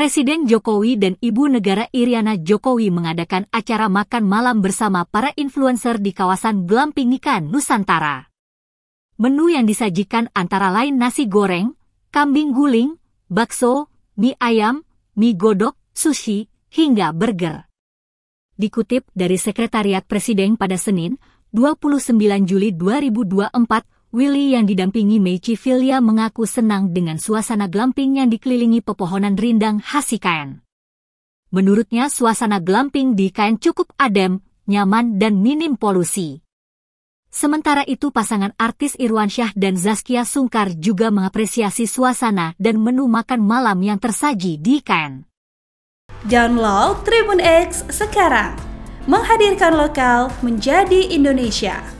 Presiden Jokowi dan Ibu Negara Iriana Jokowi mengadakan acara makan malam bersama para influencer di kawasan Nikan, Nusantara. Menu yang disajikan antara lain nasi goreng, kambing guling, bakso, mie ayam, mie godok, sushi, hingga burger. Dikutip dari Sekretariat Presiden pada Senin, 29 Juli 2024, Willy yang didampingi Mei Filia mengaku senang dengan suasana glamping yang dikelilingi pepohonan rindang khas Kain. Menurutnya suasana glamping di Kain cukup adem, nyaman dan minim polusi. Sementara itu pasangan artis Irwan Syah dan Zaskia Sungkar juga mengapresiasi suasana dan menu makan malam yang tersaji di Kain. Download Tribun X sekarang, menghadirkan lokal menjadi Indonesia.